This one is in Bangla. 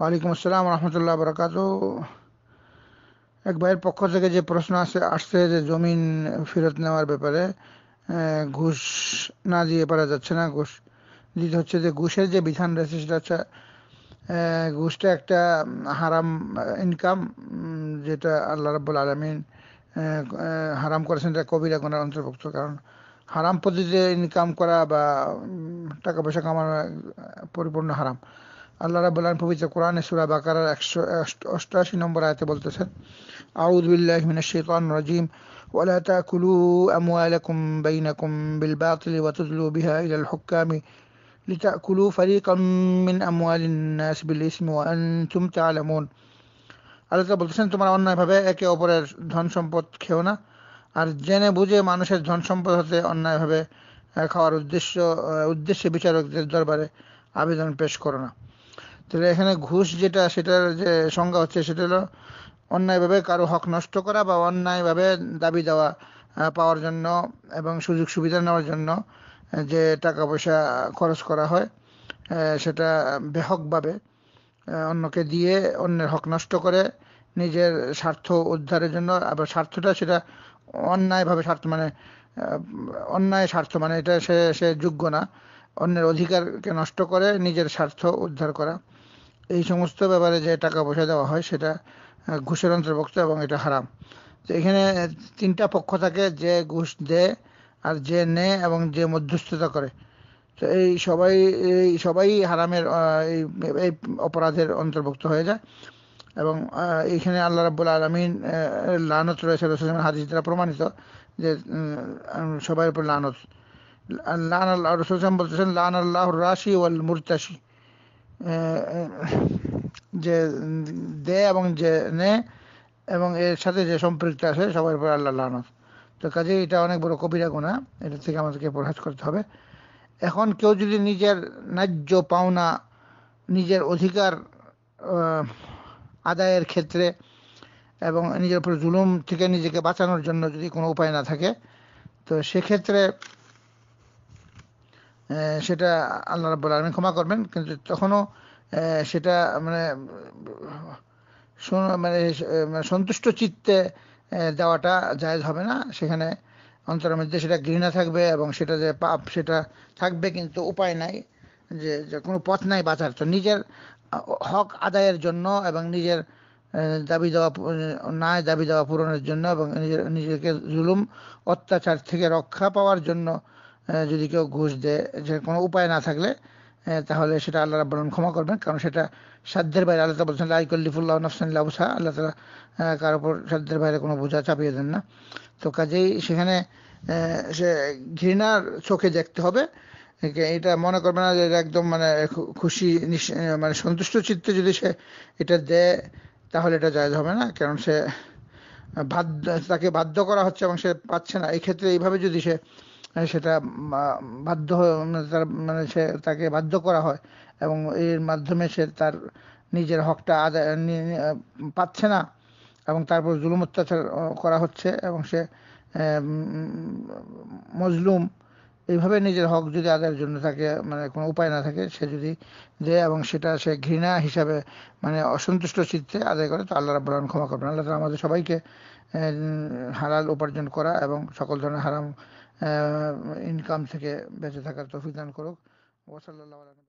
ওয়ালাইকুম আসসালাম রহমতুল্লাহ বরকাত এক ভাইয়ের পক্ষ থেকে যে প্রশ্ন আসে আসছে যে জমিন ফেরত নেওয়ার ব্যাপারে ঘুষ না দিয়ে পারা যাচ্ছে না ঘুষ দিতে হচ্ছে যে ঘুষের যে বিধান রয়েছে সেটা হচ্ছে ঘুষটা একটা হারাম ইনকাম যেটা আল্লাহ রাবুল আলমিন হারাম করেছেন এটা কবিরা গোনার অন্তর্ভুক্ত কারণ হারাম পদ্ধতিতে ইনকাম করা বা টাকা পয়সা কামানো পরিপূর্ণ হারাম আল্লাহ রাবুল আলম পবিত্র কোরআনে সুরা বাকার একশো অষ্টআশি নম্বর আয়তে বলতেছেন আউদ বিল্লাহ মিনা শেতান রাজিম ولا تأكلوا أموالكم بينكم بالباطل وتدلوا بها إلى الحكام لتأكلوا فريقا من أموال الناس بالإثم وأنتم تعلمون আল্লাহ তালা বলতেছেন তোমরা অন্যায়ভাবে একে অপরের ধন সম্পদ খেও না আর জেনে বুঝে মানুষের ধন সম্পদ হতে অন্যায়ভাবে খাওয়ার উদ্দেশ্য উদ্দেশ্যে বিচারকদের দরবারে আবেদন পেশ করো না তাহলে এখানে ঘুষ যেটা সেটার যে সংজ্ঞা হচ্ছে সেটা হলো অন্যায়ভাবে কারো হক নষ্ট করা বা অন্যায়ভাবে দাবি দেওয়া পাওয়ার জন্য এবং সুযোগ সুবিধা নেওয়ার জন্য যে টাকা পয়সা খরচ করা হয় সেটা বেহকভাবে অন্যকে দিয়ে অন্যের হক নষ্ট করে নিজের স্বার্থ উদ্ধারের জন্য আবার স্বার্থটা সেটা অন্যায়ভাবে স্বার্থ মানে অন্যায় স্বার্থ মানে এটা সে সে যোগ্য না অন্যের অধিকারকে নষ্ট করে নিজের স্বার্থ উদ্ধার করা এই সমস্ত ব্যাপারে যে টাকা পয়সা দেওয়া হয় সেটা ঘুষের অন্তর্ভুক্ত এবং এটা হারাম তো এখানে তিনটা পক্ষ থাকে যে ঘুষ দেয় আর যে নেয় এবং যে মধ্যস্থতা করে তো এই সবাই এই সবাই হারামের এই অপরাধের অন্তর্ভুক্ত হয়ে যায় এবং এইখানে আল্লাহ রাবুল আলমিন লানত রয়েছে রসুলের হাদিস দ্বারা প্রমাণিত যে সবাই উপর লানত লান আল্লাহ রসুল বলতেছেন লান আল্লাহ রাশি ওয়াল মুরতাশি যে দে এবং যে নে এবং এর সাথে যে সম্পৃক্ত আছে সবার উপর আল্লাহ লানত তো কাজে এটা অনেক বড় কবিরা গুণা এটা থেকে আমাদেরকে প্রকাশ করতে হবে এখন কেউ যদি নিজের ন্যায্য পাওনা নিজের অধিকার আদায়ের ক্ষেত্রে এবং নিজের উপর জুলুম থেকে নিজেকে বাঁচানোর জন্য যদি কোনো উপায় না থাকে তো সেক্ষেত্রে সেটা আল্লাহ রাবুল আলমী ক্ষমা করবেন কিন্তু তখনও সেটা মানে মানে, মানে সন্তুষ্ট চিত্তে দেওয়াটা জায়জ হবে না সেখানে অন্তরের মধ্যে সেটা ঘৃণা থাকবে এবং সেটা যে পাপ সেটা থাকবে কিন্তু উপায় নাই যে কোনো পথ নাই বাঁচার তো নিজের হক আদায়ের জন্য এবং নিজের দাবি দেওয়া ন্যায় দাবি দেওয়া পূরণের জন্য এবং নিজের নিজেকে জুলুম অত্যাচার থেকে রক্ষা পাওয়ার জন্য যদি কেউ ঘুষ দেয় যে কোনো উপায় না থাকলে তাহলে সেটা আল্লাহ রাব্বান ক্ষমা করবেন কারণ সেটা সাধ্যের বাইরে আল্লাহ বলছেন লাইকল্লিফুল্লাহ নফসানিল্লা বুসা আল্লাহ তালা কার উপর সাধ্যের বাইরে কোনো বোঝা চাপিয়ে দেন না তো কাজেই সেখানে সে ঘৃণার চোখে দেখতে হবে এটা মনে করবে না যে একদম মানে খুশি মানে সন্তুষ্ট চিত্তে যদি সে এটা দেয় তাহলে এটা জায়জ হবে না কারণ সে বাধ্য তাকে বাধ্য করা হচ্ছে এবং সে পাচ্ছে না এক্ষেত্রে এইভাবে যদি সে মানে সেটা বাধ্য মানে তার মানে সে তাকে বাধ্য করা হয় এবং এর মাধ্যমে সে তার নিজের হকটা আদায় পাচ্ছে না এবং তারপর জুলুম অত্যাচার করা হচ্ছে এবং সে মজলুম এইভাবে নিজের হক যদি আদায়ের জন্য থাকে মানে কোনো উপায় না থাকে সে যদি দেয় এবং সেটা সে ঘৃণা হিসাবে মানে অসন্তুষ্ট চিত্তে আদায় করে তো আল্লাহ রাবুল ক্ষমা করবেন আল্লাহ তালা আমাদের সবাইকে হালাল উপার্জন করা এবং সকল ধরনের হারাম ইনকাম থেকে বেঁচে থাকার তৌফিক দান করুক ওসাল্লাহ